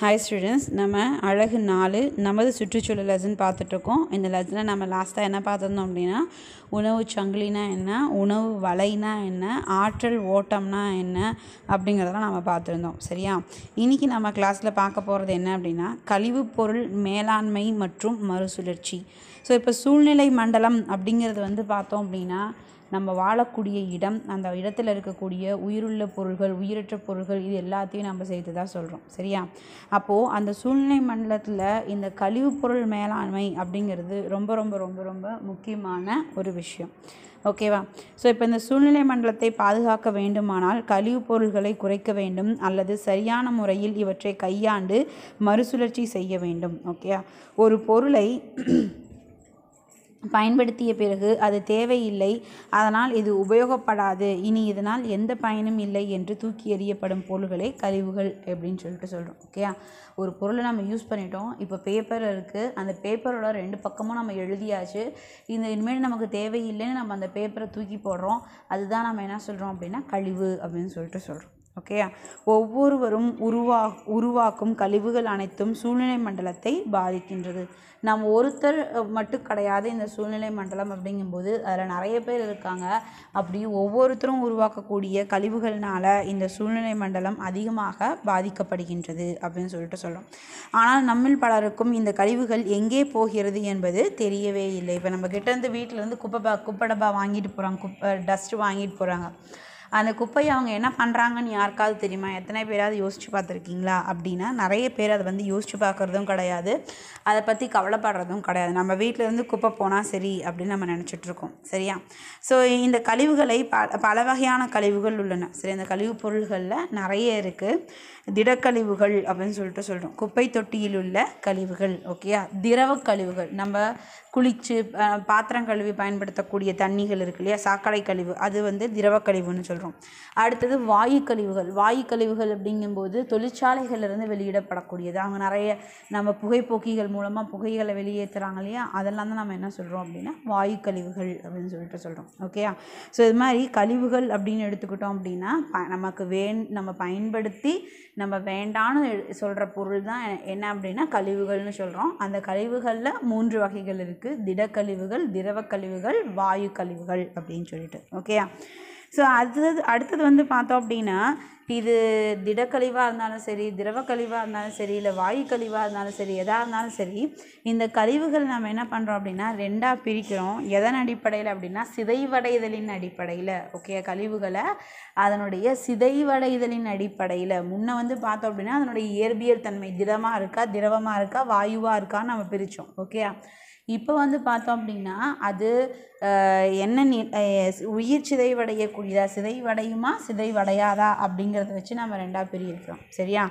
hi students நம்ம அழகு நாலு நமது சுற்றுச்சூழல் லெசன் பார்த்துட்ருக்கோம் இந்த லெசனில் நம்ம லாஸ்ட்டாக என்ன பார்த்துருந்தோம் அப்படின்னா உணவு சங்கிலினா என்ன உணவு வலைனா என்ன ஆற்றல் ஓட்டம்னா என்ன அப்படிங்கிறதெல்லாம் நம்ம பார்த்துருந்தோம் சரியா இன்றைக்கி நம்ம கிளாஸில் பார்க்க போகிறது என்ன அப்படின்னா கழிவுப்பொருள் பொருள் மேலாண்மை மற்றும் மறுசுழற்சி ஸோ இப்போ சூழ்நிலை மண்டலம் அப்படிங்கிறது வந்து பார்த்தோம் அப்படின்னா நம்ம வாழக்கூடிய இடம் அந்த இடத்துல இருக்கக்கூடிய உயிருள்ள பொருள்கள் உயிரற்ற பொருள்கள் இது எல்லாத்தையும் நம்ம சேர்த்து தான் சொல்கிறோம் சரியா அப்போது அந்த சூழ்நிலை மண்டலத்தில் இந்த கழிவுப் பொருள் மேலாண்மை அப்படிங்கிறது ரொம்ப ரொம்ப ரொம்ப ரொம்ப முக்கியமான ஒரு விஷயம் ஓகேவா ஸோ இப்போ இந்த சூழ்நிலை மண்டலத்தை பாதுகாக்க வேண்டுமானால் கழிவுப் பொருள்களை குறைக்க வேண்டும் அல்லது சரியான முறையில் இவற்றை கையாண்டு மறுசுழற்சி செய்ய வேண்டும் ஓகேயா ஒரு பொருளை பயன்படுத்திய பிறகு அது தேவையில்லை அதனால் இது உபயோகப்படாது இனி இதனால் எந்த பயனும் இல்லை என்று தூக்கி எறியப்படும் பொருள்களை கழிவுகள் அப்படின்னு சொல்லிட்டு சொல்கிறோம் ஓகேயா ஒரு பொருளை நம்ம யூஸ் பண்ணிட்டோம் இப்போ பேப்பர் இருக்குது அந்த பேப்பரோட ரெண்டு பக்கமும் நம்ம எழுதியாச்சு இந்த இனிமேல் நமக்கு தேவையில்லைன்னு நம்ம அந்த பேப்பரை தூக்கி போடுறோம் அதுதான் நம்ம என்ன சொல்கிறோம் அப்படின்னா கழிவு அப்படின்னு சொல்லிட்டு சொல்கிறோம் ஓகே ஒவ்வொருவரும் உருவா உருவாக்கும் கழிவுகள் அனைத்தும் சூழ்நிலை மண்டலத்தை பாதிக்கின்றது நம்ம ஒருத்தர் மட்டும் கிடையாது இந்த சூழ்நிலை மண்டலம் அப்படிங்கும்போது அதில் நிறைய பேர் இருக்காங்க அப்படி ஒவ்வொருத்தரும் உருவாக்கக்கூடிய கழிவுகள்னால் இந்த சூழ்நிலை மண்டலம் அதிகமாக பாதிக்கப்படுகின்றது அப்படின்னு சொல்லிட்டு சொல்கிறோம் ஆனால் நம்மில் பலருக்கும் இந்த கழிவுகள் எங்கே போகிறது என்பது தெரியவே இல்லை இப்போ நம்ம கிட்டேருந்து வீட்டிலேருந்து குப்பை குப்பை டப்பா வாங்கிட்டு போகிறாங்க குப்பை டஸ்ட்டு வாங்கிட்டு போகிறாங்க அந்த குப்பையை அவங்க என்ன பண்ணுறாங்கன்னு யாருக்காவது தெரியுமா எத்தனை பேராவது யோசித்து பார்த்துருக்கீங்களா அப்படின்னா நிறைய பேர் அதை வந்து யோசித்து பார்க்குறதும் கிடையாது அதை பற்றி கவலைப்படுறதும் கிடையாது நம்ம வீட்டிலேருந்து குப்பை போனால் சரி அப்படின்னு நம்ம நினச்சிட்ருக்கோம் சரியா ஸோ இந்த கழிவுகளை ப பல வகையான கழிவுகள் உள்ளன சரி இந்த கழிவுப் பொருள்களில் நிறைய இருக்குது திடக்கழிவுகள் அப்படின்னு சொல்லிட்டு சொல்கிறோம் குப்பை தொட்டியில் உள்ள கழிவுகள் ஓகேயா திரவ கழிவுகள் நம்ம குளித்து பாத்திரம் கழுவி பயன்படுத்தக்கூடிய தண்ணிகள் இருக்கு இல்லையா சாக்கடை கழிவு அது வந்து திரவ கழிவுன்னு சொல்கிறோம் சொல்கிறோம் அடுத்தது வாயு கழிவுகள் வாயு கழிவுகள் அப்படிங்கும்போது தொழிற்சாலைகளிலிருந்து வெளியிடப்படக்கூடியது அவங்க நிறைய நம்ம புகைப்போக்கிகள் மூலமாக புகைகளை வெளியேற்றுறாங்க இல்லையா அதெல்லாம் தான் நம்ம என்ன சொல்கிறோம் அப்படின்னா வாயு கழிவுகள் அப்படின்னு சொல்லிட்டு சொல்கிறோம் ஓகேயா ஸோ இது மாதிரி கழிவுகள் அப்படின்னு எடுத்துக்கிட்டோம் அப்படின்னா ப நமக்கு வேண் நம்ம பயன்படுத்தி நம்ம வேண்டான்னு சொல்கிற பொருள் தான் என்ன அப்படின்னா கழிவுகள்னு சொல்கிறோம் அந்த கழிவுகளில் மூன்று வகைகள் இருக்குது திடக்கழிவுகள் திரவ கழிவுகள் வாயு கழிவுகள் அப்படின்னு சொல்லிட்டு ஓகேயா ஸோ அது அடுத்தது வந்து பார்த்தோம் அப்படின்னா இது திடக்கழிவாக இருந்தாலும் சரி திரவ கழிவாக இருந்தாலும் சரி இல்லை வாயு கழிவாக இருந்தாலும் சரி எதாக இருந்தாலும் சரி இந்த கழிவுகள் நம்ம என்ன பண்ணுறோம் அப்படின்னா ரெண்டாக பிரிக்கிறோம் எதன் அடிப்படையில் அப்படின்னா சிதைவடைதலின் அடிப்படையில் ஓகே கழிவுகளை அதனுடைய சிதைவடைதலின் அடிப்படையில் முன்னே வந்து பார்த்தோம் அப்படின்னா அதனுடைய இயற்பியல் தன்மை திடமாக இருக்கா திரவமாக இருக்கா வாயுவாக இருக்கான்னு நம்ம பிரித்தோம் ஓகே இப்போ வந்து பார்த்தோம் அப்படின்னா அது என்ன உயிர் உயிர் கூடியதா சிதைவடையுமா சிதைவடையாதா அப்படிங்கிறத வச்சு நம்ம ரெண்டாக பிரியிருக்கிறோம் சரியா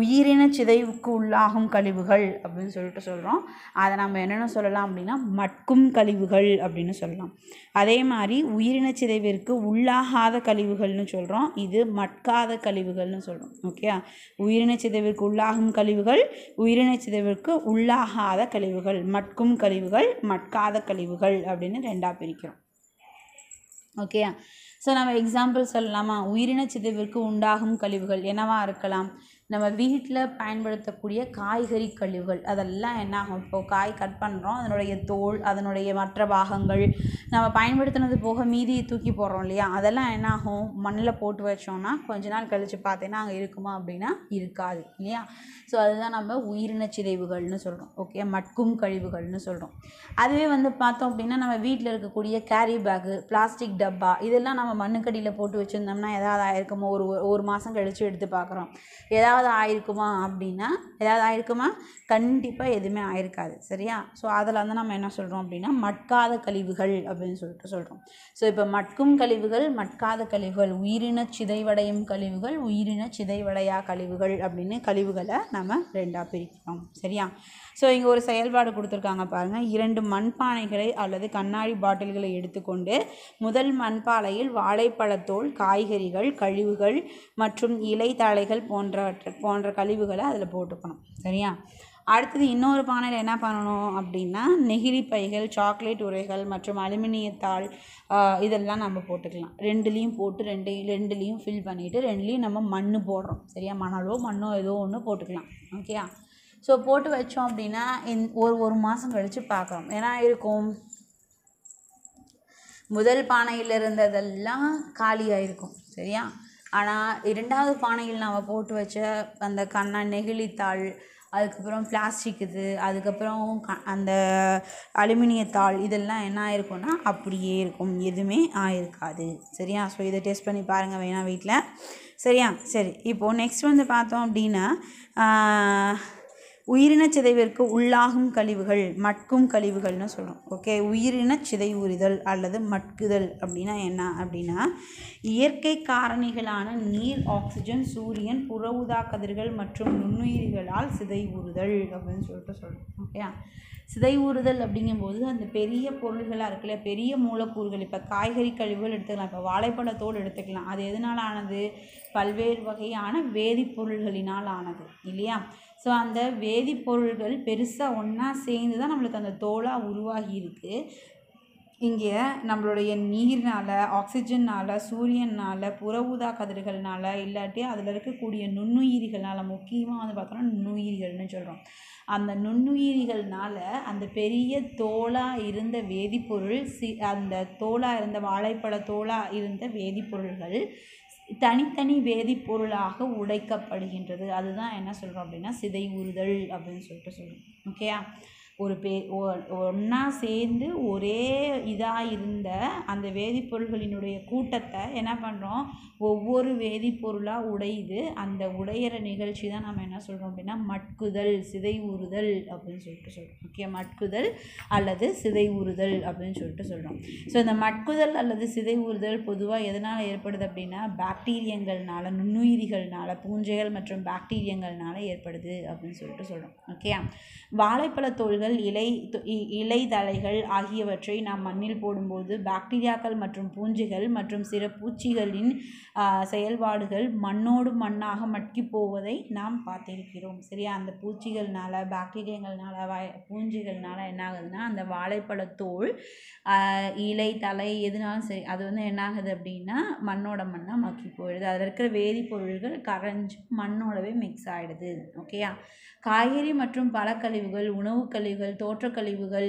உயிரின சிதைவுக்கு உள்ளாகும் கழிவுகள் அப்படின்னு சொல்லிட்டு சொல்கிறோம் அதை நம்ம என்னென்ன சொல்லலாம் அப்படின்னா மட்கும் கழிவுகள் அப்படின்னு சொல்லலாம் அதே மாதிரி உயிரின சிதைவிற்கு உள்ளாகாத கழிவுகள்னு சொல்கிறோம் இது மட்காத கழிவுகள்னு சொல்கிறோம் ஓகே உயிரின சிதைவிற்கு உள்ளாகும் கழிவுகள் உயிரின சிதைவிற்கு உள்ளாகாத கழிவுகள் மட்கும் கழிவுகள் மட்காத கழிவுகள் அப்படின்னு ரெண்டாக ரெண்டாக பிரிக்கிறோம் ஓகே ஸோ நம்ம எக்ஸாம்பிள் சொல்லலாமா உயிரின சிதைவிற்கு உண்டாகும் கழிவுகள் என்னவாக இருக்கலாம் நம்ம வீட்டில் பயன்படுத்தக்கூடிய காய்கறி கழிவுகள் அதெல்லாம் என்ன ஆகும் இப்போது காய் கட் பண்ணுறோம் அதனுடைய தோல் அதனுடைய மற்ற பாகங்கள் நம்ம பயன்படுத்தினது போக மீதி தூக்கி போடுறோம் இல்லையா அதெல்லாம் என்னாகும் மண்ணில் போட்டு வச்சோம்னா கொஞ்ச நாள் கழித்து பார்த்தீங்கன்னா அங்கே இருக்குமா அப்படின்னா இருக்காது இல்லையா ஸோ அதுதான் நம்ம உயிரின சிதைவுகள்னு சொல்கிறோம் ஓகே மட்கும் கழிவுகள்னு சொல்கிறோம் அதுவே வந்து பார்த்தோம் அப்படின்னா நம்ம வீட்டில் இருக்கக்கூடிய கேரி பேக்கு பிளாஸ்டிக் டப்பா இதெல்லாம் நம்ம மண்ணுக்கடியில் போட்டு வச்சுருந்தோம்னா எதாவது ஆயிருக்குமோ ஒரு ஒரு மாதம் கழித்து எடுத்து பார்க்குறோம் ஏதாவது ஏதாவது ஆயிருக்குமா அப்படின்னா ஏதாவது ஆயிருக்குமா கண்டிப்பாக எதுவுமே ஆயிருக்காது சரியா ஸோ அதில் வந்து நம்ம என்ன சொல்கிறோம் அப்படின்னா மட்காத கழிவுகள் அப்படின்னு சொல்லிட்டு சொல்கிறோம் ஸோ இப்போ மட்கும் கழிவுகள் மட்காத கழிவுகள் உயிரின சிதைவடையும் கழிவுகள் உயிரின சிதைவடையா கழிவுகள் அப்படின்னு கழிவுகளை நம்ம ரெண்டாக பிரிக்கிறோம் சரியா ஸோ இங்கே ஒரு செயல்பாடு கொடுத்துருக்காங்க பாருங்கள் இரண்டு மண்பானைகளை அல்லது கண்ணாடி பாட்டில்களை எடுத்துக்கொண்டு முதல் மண்பாலையில் வாழைப்பழத்தோல் காய்கறிகள் கழிவுகள் மற்றும் இலை தழைகள் போன்றவற்றை போன்ற கழிவுகளை அதில் போட்டுக்கணும் சரியா அடுத்தது இன்னொரு பானையில் என்ன பண்ணணும் அப்படின்னா நெகிழி பைகள் சாக்லேட் உரைகள் மற்றும் அலுமினியத்தாள் இதெல்லாம் நம்ம போட்டுக்கலாம் ரெண்டுலேயும் போட்டு ரெண்டு ரெண்டுலேயும் ஃபில் பண்ணிவிட்டு ரெண்டுலேயும் நம்ம மண் போடுறோம் சரியா மணலோ மண்ணோ ஏதோ ஒன்று போட்டுக்கலாம் ஓகேயா ஸோ போட்டு வச்சோம் அப்படின்னா இந் ஒரு ஒரு மாதம் கழித்து பார்க்குறோம் ஏன்னா இருக்கும் முதல் பானையில் இருந்ததெல்லாம் காலியாக இருக்கும் சரியா ஆனால் இரண்டாவது பானையில் நாம் போட்டு வச்ச அந்த கண்ணா நெகிழித்தாள் அதுக்கப்புறம் பிளாஸ்டிக் இது அதுக்கப்புறம் க அந்த அலுமினியத்தாள் இதெல்லாம் என்ன ஆயிருக்கும்னா அப்படியே இருக்கும் எதுவுமே ஆயிருக்காது சரியா ஸோ இதை டெஸ்ட் பண்ணி பாருங்கள் வேணா வீட்டில் சரியா சரி இப்போது நெக்ஸ்ட் வந்து பார்த்தோம் அப்படின்னா உயிரின சிதைவிற்கு உள்ளாகும் கழிவுகள் மட்கும் கழிவுகள்னு சொல்கிறோம் ஓகே உயிரின சிதைவுறிதல் அல்லது மட்குதல் அப்படின்னா என்ன அப்படின்னா இயற்கை காரணிகளான நீர் ஆக்சிஜன் சூரியன் புற ஊதா கதிர்கள் மற்றும் நுண்ணுயிரிகளால் சிதைவுறுதல் அப்படின்னு சொல்லிட்டு சொல்கிறோம் ஓகேயா சிதைவுறுதல் அப்படிங்கும்போது அந்த பெரிய பொருள்களாக இருக்குல்ல பெரிய மூலக்கூறுகள் இப்போ காய்கறி கழிவுகள் எடுத்துக்கலாம் இப்போ வாழைப்பழத்தோடு எடுத்துக்கலாம் அது எதனால் ஆனது பல்வேறு வகையான வேதிப்பொருள்களினால் ஆனது இல்லையா ஸோ அந்த வேதிப்பொருள்கள் பெருசாக ஒன்றா சேர்ந்து தான் நம்மளுக்கு அந்த தோலாக உருவாகி இருக்குது இங்கே நம்மளுடைய நீர்னால் ஆக்சிஜன்னால் சூரியனால் புற ஊதா கதிர்கள்னால் இல்லாட்டி அதில் இருக்கக்கூடிய நுண்ணுயிரிகளால் முக்கியமாக வந்து பார்த்தோன்னா நுண்ணுயிரிகள்னு சொல்கிறோம் அந்த நுண்ணுயிரிகள்னால் அந்த பெரிய தோலாக இருந்த வேதிப்பொருள் சி அந்த தோலாக இருந்த வாழைப்பழ தோலாக இருந்த வேதிப்பொருள்கள் தனித்தனி வேதிப்பொருளாக உடைக்கப்படுகின்றது அதுதான் என்ன சொல்கிறோம் அப்படின்னா சிதை உறுதல் அப்படின்னு சொல்லிட்டு சொல்லுவோம் ஓகேயா ஒரு பே ஒ ஒன்றா சேர்ந்து ஒரே இதாக இருந்த அந்த வேதிப்பொருள்களினுடைய கூட்டத்தை என்ன பண்ணுறோம் ஒவ்வொரு வேதிப்பொருளாக உடையுது அந்த உடையிற நிகழ்ச்சி தான் நம்ம என்ன சொல்கிறோம் அப்படின்னா மட்குதல் சிதை உறுதல் அப்படின்னு சொல்லிட்டு சொல்கிறோம் முக்கிய மட்குதல் அல்லது சிதை உறுதல் அப்படின்னு சொல்லிட்டு சொல்கிறோம் ஸோ இந்த மட்குதல் அல்லது சிதை உறுதல் பொதுவாக எதனால் ஏற்படுது அப்படின்னா பாக்டீரியங்கள்னால நுண்ணுயிரிகள்னால பூஞ்சைகள் மற்றும் பாக்டீரியங்கள்னால ஏற்படுது அப்படின்னு சொல்லிட்டு சொல்கிறோம் ஓகே வாழைப்பழ தோள்கள் இலைகள் இலை தழைகள் ஆகியவற்றை நாம் மண்ணில் போடும்போது பாக்டீரியாக்கள் மற்றும் பூஞ்சிகள் மற்றும் சிற பூச்சிகளின் செயல்பாடுகள் மண்ணோடு மண்ணாக மட்கி போவதை நாம் பார்த்திருக்கிறோம் சரியா அந்த பூச்சிகள்னால் பாக்டீரியங்கள்னால வய பூஞ்சிகள்னால் என்ன ஆகுதுன்னா அந்த வாழைப்பழத்தோல் இலை தலை எதுனாலும் சரி அது வந்து என்ன ஆகுது அப்படின்னா மண்ணோட மண்ணாக மக்கி போயிடுது அதில் இருக்கிற வேதிப்பொருள்கள் கரைஞ்சி மண்ணோடவே மிக்ஸ் ஆகிடுது ஓகேயா காய்கறி மற்றும் பழக்கழிவுகள் உணவு கழிவு நீர்கள் தோற்றக்கழிவுகள்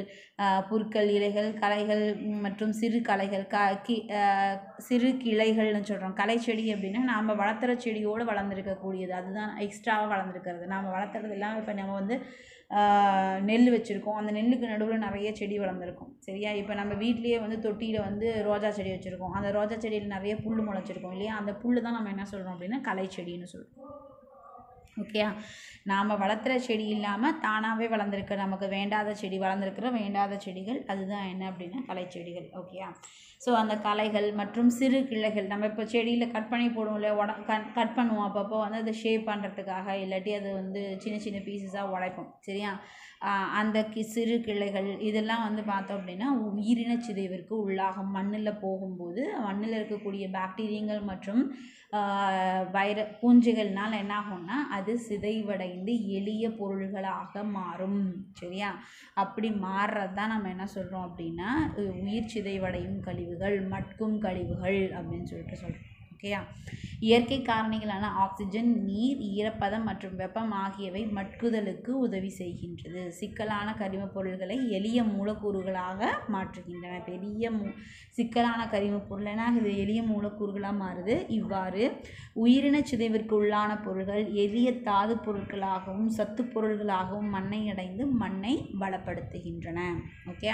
புற்கள் இலைகள் கலைகள் மற்றும் சிறு கலைகள் க கி சிறு கிளைகள்னு சொல்கிறோம் கலை செடி அப்படின்னா நாம் வளர்த்துற செடியோடு வளர்ந்துருக்கக்கூடியது அதுதான் எக்ஸ்ட்ராவாக வளர்ந்துருக்கிறது நாம் வளர்த்துறது இல்லாமல் இப்போ நம்ம வந்து நெல் வச்சுருக்கோம் அந்த நெல்லுக்கு நடுவில் நிறைய செடி வளர்ந்துருக்கும் சரியா இப்போ நம்ம வீட்லேயே வந்து தொட்டியில் வந்து ரோஜா செடி வச்சுருக்கோம் அந்த ரோஜா செடியில் நிறைய புல் முளைச்சிருக்கோம் இல்லையா அந்த புல் தான் நம்ம என்ன சொல்கிறோம் அப்படின்னா கலை செடின்னு சொல்கிறோம் ஓகேயா நாம் வளர்த்துற செடி இல்லாமல் தானாகவே வளர்ந்துருக்கு நமக்கு வேண்டாத செடி வளர்ந்துருக்குற வேண்டாத செடிகள் அதுதான் என்ன அப்படின்னா கலைச்செடிகள் ஓகேயா ஸோ அந்த கலைகள் மற்றும் சிறு கிளைகள் நம்ம இப்போ செடியில் கட் பண்ணி போடுவோம் இல்லையா உட கட் கட் பண்ணுவோம் அப்பப்போ வந்து அதை ஷேப் பண்ணுறதுக்காக இல்லாட்டி அது வந்து சின்ன சின்ன பீசஸாக உடைப்போம் சரியா அந்த கி சிறு கிளைகள் இதெல்லாம் வந்து பார்த்தோம் அப்படின்னா உயிரின சிதைவிற்கு உள்ளாகும் மண்ணில் போகும்போது மண்ணில் இருக்கக்கூடிய பாக்டீரியங்கள் மற்றும் வைர பூஞ்சைகள்னால் என்ன ஆகும்னா அது சிதைவடைந்து எளிய பொருள்களாக மாறும் சரியா அப்படி மாறுறது தான் நம்ம என்ன சொல்கிறோம் அப்படின்னா உயிர் சிதைவடையும் கழிவு கழிவுகள் மட்கும் கழிவுகள் அப்படின்னு சொல்லிட்டு சொல்கிறோம் ஓகேயா இயற்கை காரணிகளான ஆக்சிஜன் நீர் ஈரப்பதம் மற்றும் வெப்பம் ஆகியவை மட்குதலுக்கு உதவி செய்கின்றது சிக்கலான கரிமப் பொருள்களை எளிய மூலக்கூறுகளாக மாற்றுகின்றன பெரிய மூ சிக்கலான கரிமப் என்ன இது எளிய மூலக்கூறுகளாக மாறுது இவ்வாறு உயிரின சிதைவிற்கு உள்ளான பொருள்கள் எளிய தாது பொருட்களாகவும் சத்து பொருள்களாகவும் மண்ணை அடைந்து மண்ணை பலப்படுத்துகின்றன ஓகே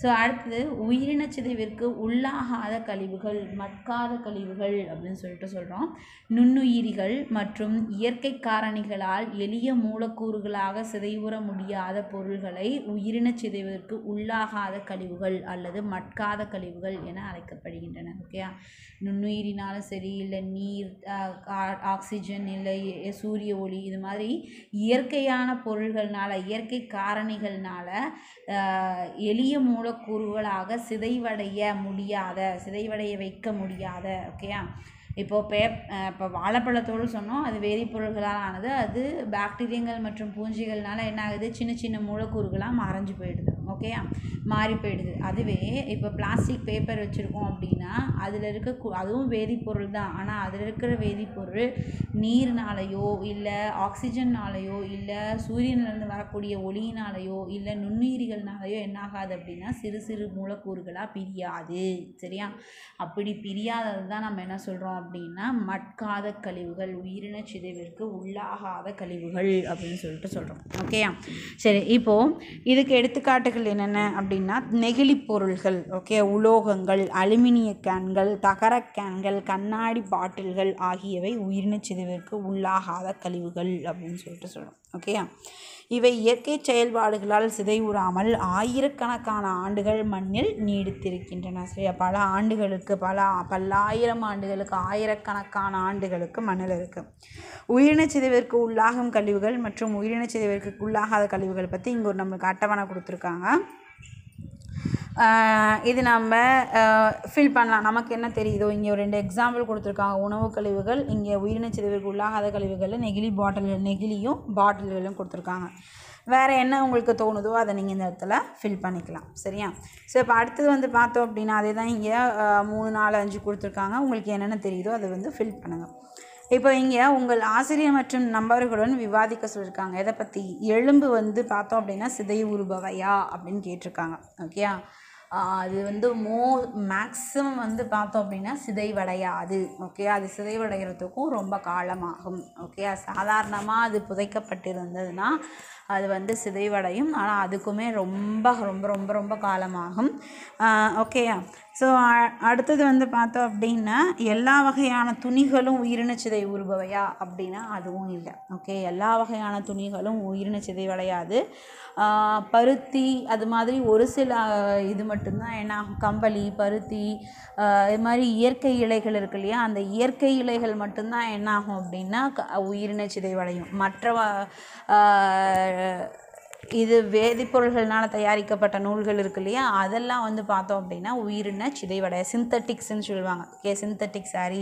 ஸோ அடுத்தது உயிரின சிதைவிற்கு உள்ளாகாத கழிவுகள் மட்காத கழிவுகள் அப்படின்னு சொல்லிட்டு சொல்கிறோம் நுண்ணுயிரிகள் மற்றும் இயற்கை காரணிகளால் எளிய மூலக்கூறுகளாக சிதைவுற முடியாத பொருள்களை உயிரின சிதைவிற்கு உள்ளாகாத கழிவுகள் அல்லது மட்காத கழிவுகள் என அழைக்கப்படுகின்றன ஓகேயா நுண்ணுயிரினாலும் சரி இல்லை நீர் ஆக்சிஜன் இல்லை சூரிய ஒளி இது மாதிரி இயற்கையான பொருள்கள்னால இயற்கை காரணிகள்னால எளிய மூல மூலக்கூறுகளாக கூறுகளாக சிதைவடைய முடியாத சிதைவடைய வைக்க முடியாத ஓகேயா இப்போ பே இப்போ வாழைப்பழத்தோடு சொன்னோம் அது வேதிப்பொருள்களால் ஆனது அது பாக்டீரியங்கள் மற்றும் பூஞ்சிகள்னால் என்ன ஆகுது சின்ன சின்ன மூலக்கூறுகளாக மறைஞ்சு போயிடுது ஓகேயா மாறி போயிடுது அதுவே இப்போ பிளாஸ்டிக் பேப்பர் வச்சுருக்கோம் அப்படின்னா அதில் இருக்க அதுவும் வேதிப்பொருள் தான் ஆனால் அதில் இருக்கிற வேதிப்பொருள் நீர்னாலேயோ இல்லை ஆக்சிஜன்னாலேயோ இல்லை சூரியன்லேருந்து வரக்கூடிய ஒளியினாலேயோ இல்லை நுண்ணுயிரிகள்னாலேயோ என்னாகாது அப்படின்னா சிறு சிறு மூலக்கூறுகளாக பிரியாது சரியா அப்படி பிரியாதது தான் நம்ம என்ன சொல்கிறோம் அப்படின்னா மட்காத கழிவுகள் உயிரின சிதைவிற்கு உள்ளாகாத கழிவுகள் அப்படின்னு சொல்லிட்டு சொல்கிறோம் ஓகேயா சரி இப்போது இதுக்கு எடுத்துக்காட்டுகள் என்னென்ன அப்படின்னா நெகிழி பொருள்கள் ஓகே உலோகங்கள் அலுமினிய கேன்கள் தகர கேன்கள் கண்ணாடி பாட்டில்கள் ஆகியவை உயிரின சிதைவிற்கு உள்ளாகாத கழிவுகள் அப்படின்னு சொல்லிட்டு சொல்கிறோம் ஓகேயா இவை இயற்கை செயல்பாடுகளால் சிதைவுறாமல் ஆயிரக்கணக்கான ஆண்டுகள் மண்ணில் நீடித்திருக்கின்றன சரியா பல ஆண்டுகளுக்கு பல பல்லாயிரம் ஆண்டுகளுக்கு ஆயிரக்கணக்கான ஆண்டுகளுக்கு மண்ணில் இருக்குது உயிரின சிதைவிற்கு உள்ளாகும் கழிவுகள் மற்றும் உயிரின சிதைவிற்கு உள்ளாகாத கழிவுகள் பற்றி இங்கே ஒரு நம்மளுக்கு அட்டவணை கொடுத்துருக்காங்க இது நம்ம ஃபில் பண்ணலாம் நமக்கு என்ன தெரியுதோ இங்கே ஒரு ரெண்டு எக்ஸாம்பிள் கொடுத்துருக்காங்க உணவு கழிவுகள் இங்கே உயிரின சிதைவுக்கு உள்ளாகாத கழிவுகளில் நெகிழி பாட்டில்கள் நெகிழியும் பாட்டில்களும் கொடுத்துருக்காங்க வேறு என்ன உங்களுக்கு தோணுதோ அதை நீங்கள் இந்த இடத்துல ஃபில் பண்ணிக்கலாம் சரியா ஸோ இப்போ அடுத்தது வந்து பார்த்தோம் அப்படின்னா அதே தான் இங்கே மூணு நாலு அஞ்சு கொடுத்துருக்காங்க உங்களுக்கு என்னென்ன தெரியுதோ அதை வந்து ஃபில் பண்ணுங்கள் இப்போ இங்கே உங்கள் ஆசிரியர் மற்றும் நம்பர்களுடன் விவாதிக்க சொல்லியிருக்காங்க இதை பற்றி எலும்பு வந்து பார்த்தோம் அப்படின்னா சிதை உருபவையா அப்படின்னு கேட்டிருக்காங்க ஓகேயா அது வந்து மோ மேக்ஸிமம் வந்து பார்த்தோம் அப்படின்னா சிதைவடையாது ஓகே அது சிதைவடைகிறதுக்கும் ரொம்ப காலமாகும் ஓகே சாதாரணமாக அது புதைக்கப்பட்டிருந்ததுன்னா அது வந்து சிதைவடையும் ஆனால் அதுக்குமே ரொம்ப ரொம்ப ரொம்ப ரொம்ப காலமாகும் ஓகேயா ஸோ அடுத்தது வந்து பார்த்தோம் அப்படின்னா எல்லா வகையான துணிகளும் உயிரின சிதை உருபவையா அப்படின்னா அதுவும் இல்லை ஓகே எல்லா வகையான துணிகளும் உயிரின வளையாது பருத்தி அது மாதிரி ஒரு சில இது மட்டும்தான் என்ன கம்பளி பருத்தி இது மாதிரி இயற்கை இலைகள் இருக்கு இல்லையா அந்த இயற்கை இலைகள் மட்டும்தான் என்னாகும் அப்படின்னா உயிரின வளையும் மற்ற இது வேதிப்பொருள்கள்னால் தயாரிக்கப்பட்ட நூல்கள் இருக்கு இல்லையா அதெல்லாம் வந்து பார்த்தோம் அப்படின்னா உயிரின சிதைவடைய சிந்தட்டிக்ஸ்ன்னு சொல்லுவாங்க okay synthetic sari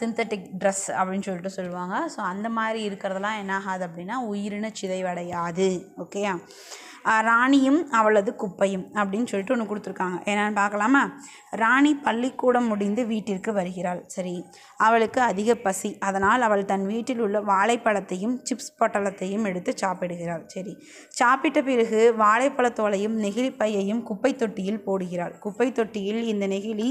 synthetic dress அப்படின்னு சொல்லிட்டு சொல்லுவாங்க ஸோ அந்த மாதிரி இருக்கிறதெல்லாம் என்ன ஆகாது அப்படின்னா உயிரின சிதைவடையாது ஓகேயா ராணியும் அவளது குப்பையும் அப்படின்னு சொல்லிட்டு ஒன்று கொடுத்துருக்காங்க என்னென்னு பார்க்கலாமா ராணி பள்ளிக்கூடம் முடிந்து வீட்டிற்கு வருகிறாள் சரி அவளுக்கு அதிக பசி அதனால் அவள் தன் வீட்டில் உள்ள வாழைப்பழத்தையும் சிப்ஸ் பொட்டலத்தையும் எடுத்து சாப்பிடுகிறாள் சரி சாப்பிட்ட பிறகு வாழைப்பழத்தோலையும் நெகிழி பையையும் குப்பை தொட்டியில் போடுகிறாள் குப்பை தொட்டியில் இந்த நெகிழி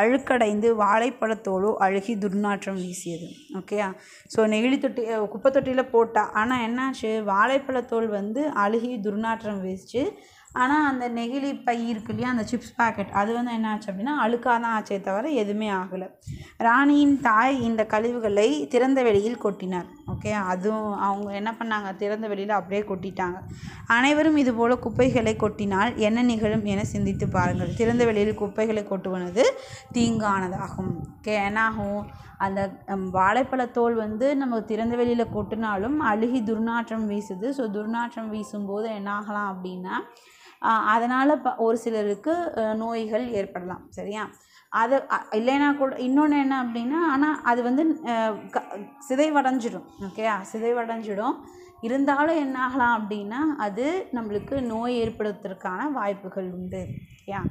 அழுக்கடைந்து வாழைப்பழத்தோடு அழுகி துர்நாற்றம் வீசியது ஓகேயா ஸோ நெகிழி தொட்டி குப்பை தொட்டியில் போட்டா ஆனால் என்னாச்சு வாழைப்பழத்தோல் வந்து அழுகி துர்நாற்றம் from waste ஆனால் அந்த நெகிழி பை இருக்கு இல்லையா அந்த சிப்ஸ் பாக்கெட் அது வந்து என்ன ஆச்சு அப்படின்னா அழுக்காக தான் ஆச்சே தவிர எதுவுமே ஆகலை ராணியின் தாய் இந்த கழிவுகளை திறந்த வெளியில் கொட்டினார் ஓகே அதுவும் அவங்க என்ன பண்ணாங்க திறந்த வெளியில் அப்படியே கொட்டிட்டாங்க அனைவரும் இதுபோல் குப்பைகளை கொட்டினால் என்ன நிகழும் என சிந்தித்து பாருங்கள் திறந்த வெளியில் குப்பைகளை கொட்டுவனது தீங்கானதாகும் ஓகே என்னாகும் அந்த வாழைப்பழத்தோல் வந்து நம்ம திறந்த வெளியில் கொட்டினாலும் அழுகி துர்நாற்றம் வீசுது ஸோ துர்நாற்றம் வீசும்போது என்னாகலாம் அப்படின்னா அதனால் ப ஒரு சிலருக்கு நோய்கள் ஏற்படலாம் சரியா அது இல்லைன்னா கூட இன்னொன்று என்ன அப்படின்னா ஆனால் அது வந்து க சிதைவடைஞ்சிடும் ஓகேயா சிதைவடைஞ்சிடும் இருந்தாலும் என்ன ஆகலாம் அப்படின்னா அது நம்மளுக்கு நோய் ஏற்படுத்துறதுக்கான வாய்ப்புகள் உண்டு ஓகேயா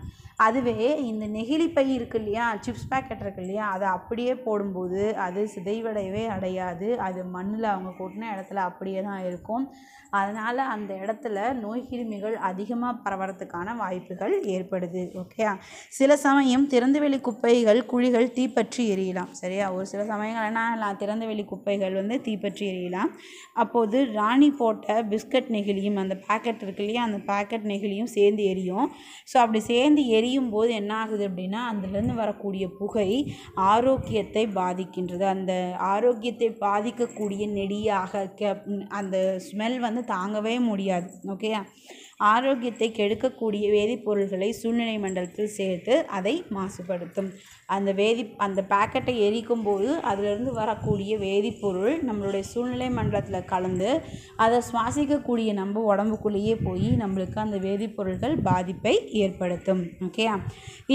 அதுவே இந்த நெகிழி பை இருக்குது இல்லையா சிப்ஸ் பேக்கெட் இருக்குது இல்லையா அதை அப்படியே போடும்போது அது சிதைவடையவே அடையாது அது மண்ணில் அவங்க கொட்டின இடத்துல அப்படியே தான் இருக்கும் அதனால் அந்த இடத்துல நோய் கிருமிகள் அதிகமாக பரவறதுக்கான வாய்ப்புகள் ஏற்படுது ஓகேயா சில சமயம் திறந்தவெளி குப்பைகள் குழிகள் தீப்பற்றி எரியலாம் சரியா ஒரு சில சமயங்கள் என்ன திறந்தவெளி குப்பைகள் வந்து தீப்பற்றி எரியலாம் அப்போது ராணி போட்ட பிஸ்கட் நெகிழியும் அந்த பேக்கெட் இருக்கு இல்லையா அந்த பேக்கெட் நெகிழியும் சேர்ந்து எரியும் ஸோ அப்படி சேர்ந்து எரி எரியும் போது என்ன ஆகுது அப்படின்னா அதுலேருந்து வரக்கூடிய புகை ஆரோக்கியத்தை பாதிக்கின்றது அந்த ஆரோக்கியத்தை பாதிக்கக்கூடிய நெடியாக கே அந்த ஸ்மெல் வந்து தாங்கவே முடியாது ஓகேயா ஆரோக்கியத்தை கெடுக்கக்கூடிய வேதிப்பொருள்களை சூழ்நிலை மண்டலத்தில் சேர்த்து அதை மாசுபடுத்தும் அந்த வேதி அந்த பேக்கெட்டை எரிக்கும் போது அதிலிருந்து வரக்கூடிய வேதிப்பொருள் நம்மளுடைய சூழ்நிலை மண்டலத்தில் கலந்து அதை சுவாசிக்கக்கூடிய நம்ம உடம்புக்குள்ளேயே போய் நம்மளுக்கு அந்த வேதிப்பொருள்கள் பாதிப்பை ஏற்படுத்தும் ஓகே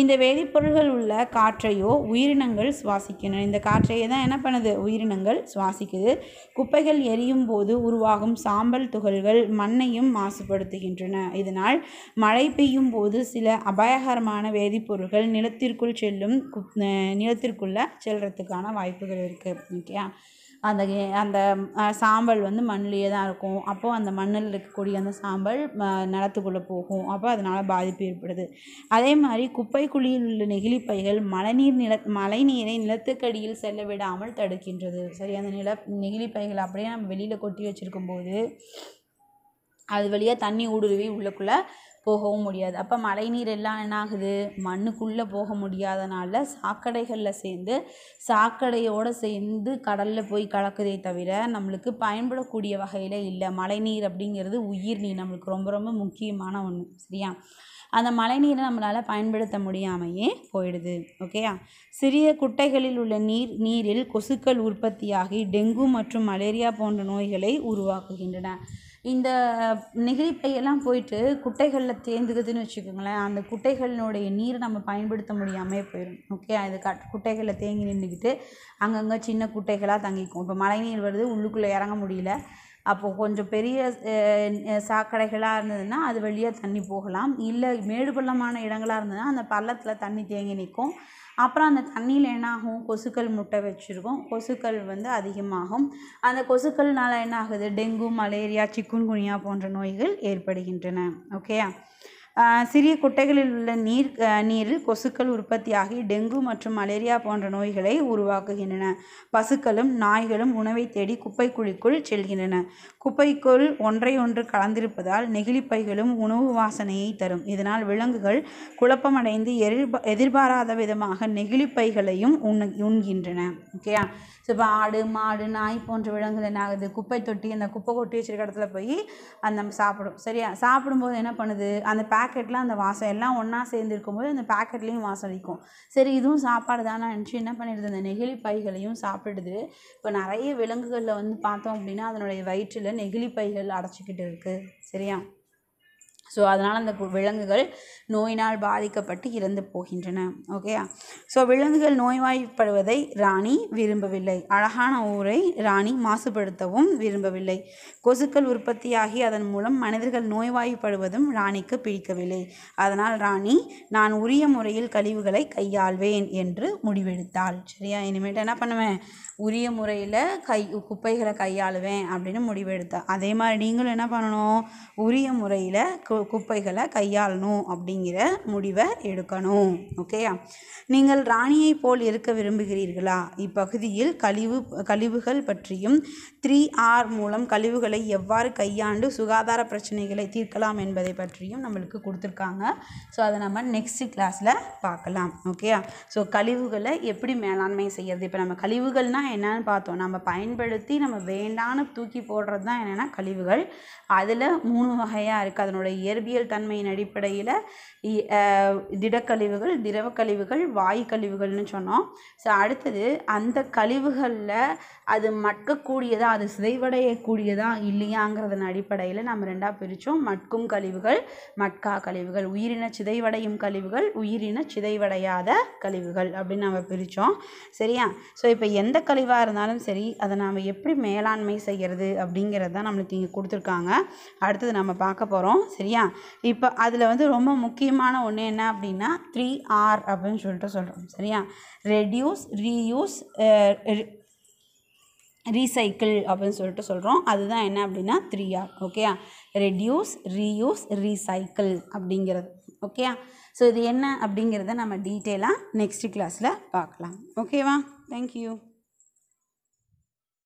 இந்த வேதிப்பொருள்கள் உள்ள காற்றையோ உயிரினங்கள் சுவாசிக்கணும் இந்த காற்றையே தான் என்ன பண்ணுது உயிரினங்கள் சுவாசிக்குது குப்பைகள் எரியும் போது உருவாகும் சாம்பல் துகள்கள் மண்ணையும் மாசுபடுத்துகின்றன இதனால் மழை பெய்யும் போது சில அபாயகரமான வேதிப்பொருட்கள் நிலத்திற்குள் செல்லும் நிலத்திற்குள்ளே செல்றதுக்கான வாய்ப்புகள் இருக்குது ஓகேயா அந்த அந்த சாம்பல் வந்து மண்ணிலேயே தான் இருக்கும் அப்போது அந்த மண்ணில் இருக்கக்கூடிய அந்த சாம்பல் நிலத்துக்குள்ளே போகும் அப்போ அதனால் பாதிப்பு ஏற்படுது அதே மாதிரி குப்பை குழியில் உள்ள நெகிழிப்பைகள் மழைநீர் நில மழைநீரை நிலத்துக்கடியில் செல்ல விடாமல் தடுக்கின்றது சரி அந்த நில நெகிழிப்பைகள் அப்படியே நம்ம வெளியில் கொட்டி வச்சுருக்கும்போது அது வழியாக தண்ணி ஊடுருவி உள்ளுக்குள்ளே போகவும் முடியாது அப்போ மழை நீர் எல்லாம் என்னாகுது மண்ணுக்குள்ளே போக முடியாதனால சாக்கடைகளில் சேர்ந்து சாக்கடையோடு சேர்ந்து கடலில் போய் கலக்குதே தவிர நம்மளுக்கு பயன்படக்கூடிய வகையில் இல்லை மழை நீர் அப்படிங்கிறது உயிர் நீர் நம்மளுக்கு ரொம்ப ரொம்ப முக்கியமான ஒன்று சரியா அந்த மழைநீரை நம்மளால் பயன்படுத்த முடியாமையே போயிடுது ஓகேயா சிறிய குட்டைகளில் உள்ள நீர் நீரில் கொசுக்கள் உற்பத்தியாகி டெங்கு மற்றும் மலேரியா போன்ற நோய்களை உருவாக்குகின்றன இந்த நெகிழி பையெல்லாம் போயிட்டு குட்டைகளில் தேர்ந்துக்குதுன்னு வச்சுக்கோங்களேன் அந்த குட்டைகளினுடைய நீரை நம்ம பயன்படுத்த முடியாமையே போயிடும் ஓகே அது கட் குட்டைகளில் தேங்கி நின்றுக்கிட்டு அங்கங்கே சின்ன குட்டைகளாக தங்கிக்கும் இப்போ மழை நீர் வருது உள்ளுக்குள்ளே இறங்க முடியல அப்போது கொஞ்சம் பெரிய சாக்கடைகளாக இருந்ததுன்னா அது வழியாக தண்ணி போகலாம் இல்லை மேடு பள்ளமான இடங்களாக இருந்ததுன்னா அந்த பள்ளத்தில் தண்ணி தேங்கி நிற்கும் அப்புறம் அந்த தண்ணியில் என்ன ஆகும் கொசுக்கள் முட்டை வச்சுருக்கும் கொசுக்கள் வந்து அதிகமாகும் அந்த கொசுக்கள்னால் என்ன ஆகுது டெங்கு மலேரியா சிக்குன்குனியா போன்ற நோய்கள் ஏற்படுகின்றன ஓகேயா சிறிய குட்டைகளில் உள்ள நீர் நீரில் கொசுக்கள் உற்பத்தியாகி டெங்கு மற்றும் மலேரியா போன்ற நோய்களை உருவாக்குகின்றன பசுக்களும் நாய்களும் உணவை தேடி குப்பைக்குழிக்குள் செல்கின்றன குப்பைக்குள் ஒன்றை ஒன்று கலந்திருப்பதால் நெகிழிப்பைகளும் உணவு வாசனையை தரும் இதனால் விலங்குகள் குழப்பமடைந்து எதிர்பாராத விதமாக நெகிழிப்பைகளையும் உண் உண்கின்றன ஓகேயா இப்போ ஆடு மாடு நாய் போன்ற விலங்குகள் என்ன ஆகுது குப்பை தொட்டி அந்த குப்பை கொட்டி வச்சிருக்க இடத்துல போய் அந்த நம்ம சாப்பிடும் சரியா சாப்பிடும்போது என்ன பண்ணுது அந்த பேக்கெட்டில் அந்த வாசம் எல்லாம் ஒன்றா சேர்ந்து இருக்கும்போது அந்த பேக்கெட்லேயும் வாசம் அடிக்கும் சரி இதுவும் சாப்பாடு தான் நினச்சி என்ன பண்ணிடுது அந்த நெகிழி பைகளையும் சாப்பிடுது இப்போ நிறைய விலங்குகளில் வந்து பார்த்தோம் அப்படின்னா அதனுடைய வயிற்றில் நெகிழி பைகள் அடைச்சிக்கிட்டு இருக்குது சரியா ஸோ அதனால் அந்த விலங்குகள் நோயினால் பாதிக்கப்பட்டு இறந்து போகின்றன ஓகேயா ஸோ விலங்குகள் நோய்வாய்ப்படுவதை ராணி விரும்பவில்லை அழகான ஊரை ராணி மாசுபடுத்தவும் விரும்பவில்லை கொசுக்கள் உற்பத்தியாகி அதன் மூலம் மனிதர்கள் நோய்வாய்ப்படுவதும் ராணிக்கு பிடிக்கவில்லை அதனால் ராணி நான் உரிய முறையில் கழிவுகளை கையாள்வேன் என்று முடிவெடுத்தாள் சரியா இனிமேட்டு என்ன பண்ணுவேன் உரிய முறையில் கை குப்பைகளை கையாளுவேன் அப்படின்னு முடிவெடுத்தா அதே மாதிரி நீங்களும் என்ன பண்ணணும் உரிய முறையில் குப்பைகளை கையாளணும் அப்படிங்கிற முடிவை எடுக்கணும் ஓகேயா நீங்கள் ராணியை போல் இருக்க விரும்புகிறீர்களா இப்பகுதியில் கழிவு கழிவுகள் பற்றியும் த்ரீ ஆர் மூலம் கழிவுகளை எவ்வாறு கையாண்டு சுகாதார பிரச்சனைகளை தீர்க்கலாம் என்பதை பற்றியும் நம்மளுக்கு கொடுத்துருக்காங்க ஸோ அதை நம்ம நெக்ஸ்ட் கிளாஸில் பார்க்கலாம் ஓகேயா ஸோ கழிவுகளை எப்படி மேலாண்மை செய்யறது இப்போ நம்ம கழிவுகள்னால் என்னன்னு பார்த்தோம் நம்ம பயன்படுத்தி நம்ம வேண்டான்னு தூக்கி போடுறது தான் என்னென்னா கழிவுகள் அதில் மூணு வகையாக இருக்குது அதனுடைய இயற்பியல் தன்மையின் அடிப்படையில் திடக்கழிவுகள் திரவ கழிவுகள் வாயு கழிவுகள்னு சொன்னோம் ஸோ அடுத்தது அந்த கழிவுகளில் அது மட்கக்கூடியதா அது சிதைவடையக்கூடியதா இல்லையாங்கிறதன் அடிப்படையில் நம்ம ரெண்டாக பிரித்தோம் மட்கும் கழிவுகள் மட்கா கழிவுகள் உயிரின சிதைவடையும் கழிவுகள் உயிரின சிதைவடையாத கழிவுகள் அப்படின்னு நம்ம பிரித்தோம் சரியா ஸோ இப்போ எந்த கழிவாக இருந்தாலும் சரி அதை நாம் எப்படி மேலாண்மை செய்கிறது அப்படிங்கிறது தான் நம்மளுக்கு இங்கே கொடுத்துருக்காங்க அடுத்தது நம்ம பார்க்க போகிறோம் சரியா இப்போ அதில் வந்து ரொம்ப முக்கியமான ஒன்று என்ன அப்படின்னா த்ரீ ஆர் அப்படின்னு சொல்லிட்டு சொல்கிறோம் சரியா ரெடியூஸ் ரீயூஸ் ரீசைக்கிள் அப்படின்னு சொல்லிட்டு சொல்கிறோம் அதுதான் என்ன அப்படின்னா த்ரீ ஆர் ஓகேயா ரெடியூஸ் ரீயூஸ் ரீசைக்கிள் அப்படிங்கிறது ஓகேயா ஸோ இது என்ன அப்படிங்கிறத நம்ம டீட்டெயிலாக நெக்ஸ்ட் கிளாஸில் பார்க்கலாம் ஓகேவா தேங்க்யூ